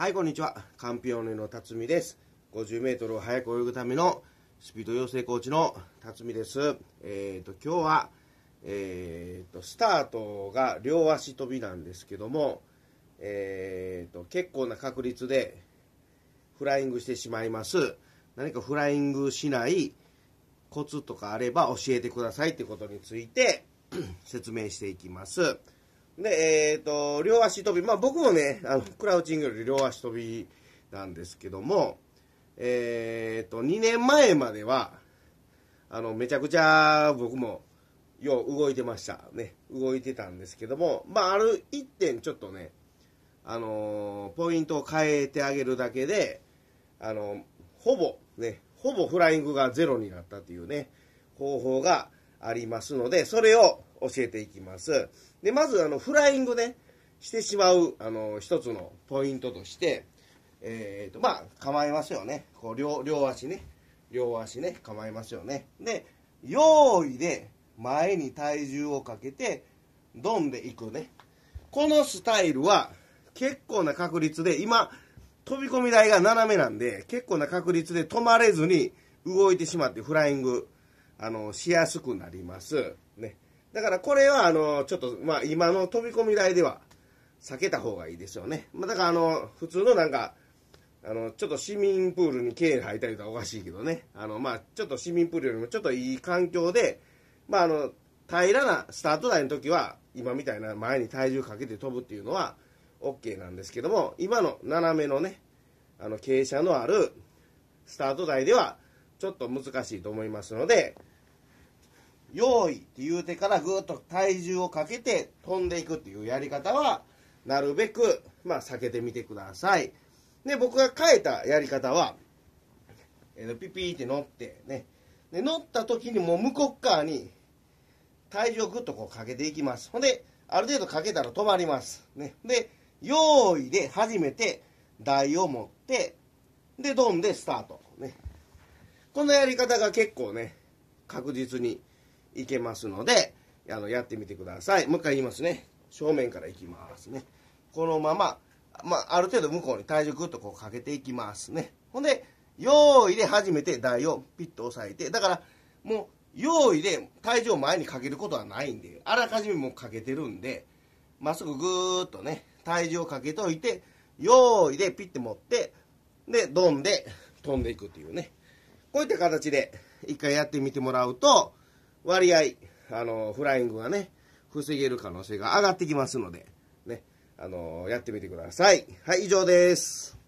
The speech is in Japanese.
はい、こんにちは。カンピオーネの辰巳です。50メートルを速く泳ぐためのスピード養成コーチの辰巳です。えっ、ー、と、今日は、えっ、ー、と、スタートが両足跳びなんですけども、えっ、ー、と、結構な確率でフライングしてしまいます。何かフライングしないコツとかあれば教えてくださいってことについて 説明していきます。で、えっ、ー、と、両足跳び。まあ僕もね、あの、クラウチングより両足跳びなんですけども、えっ、ー、と、2年前までは、あの、めちゃくちゃ僕も、よう動いてました。ね、動いてたんですけども、まあある1点ちょっとね、あのポイントを変えてあげるだけで、あのほぼね、ほぼフライングがゼロになったっていうね、方法が、ありますので、それを教えていきます。で、まず、あの、フライングね、してしまう、あの、一つのポイントとして、えっ、ー、と、まあ、構えますよね。こう、両、両足ね。両足ね、構えますよね。で、用意で前に体重をかけて、ドンでいくね。このスタイルは、結構な確率で、今、飛び込み台が斜めなんで、結構な確率で止まれずに動いてしまってフライングあのしやすくなります。ね。だからこれはあのちょっとまあ今の飛び込み台では避けた方がいいですよね。まあ、だからあの普通のなんかあのちょっと市民プールに経営入ったりとかおかしいけどね。あのまあちょっと市民プールよりもちょっといい環境でまああの平らなスタート台の時は今みたいな前に体重かけて飛ぶっていうのは OK なんですけども今の斜めのねあの傾斜のあるスタート台ではちょっと難しいと思いますので、用意って言うてからぐっと体重をかけて飛んでいくっていうやり方はなるべく、まあ、避けてみてくださいで僕が変えたやり方は、えピピーって乗ってねで乗った時にもう向こう側に体重をぐっとこうかけていきますほんである程度かけたら止まります、ね、で用意で初めて台を持ってでドンでスタートねこのやり方が結構ね確実にいけますので、あの、やってみてください。もう一回言いますね。正面からいきますね。このまま、まあ、ある程度向こうに体重グッとこうかけていきますね。ほんで、用意で初めて台をピッと押さえて、だから、もう、用意で体重を前にかけることはないんで、あらかじめもうかけてるんで、まっすぐぐーっとね、体重をかけておいて、用意でピッて持って、で、ドンで飛んでいくっていうね。こういった形で一回やってみてもらうと、割合、あの、フライングがね、防げる可能性が上がってきますので、ね、あの、やってみてください。はい、以上です。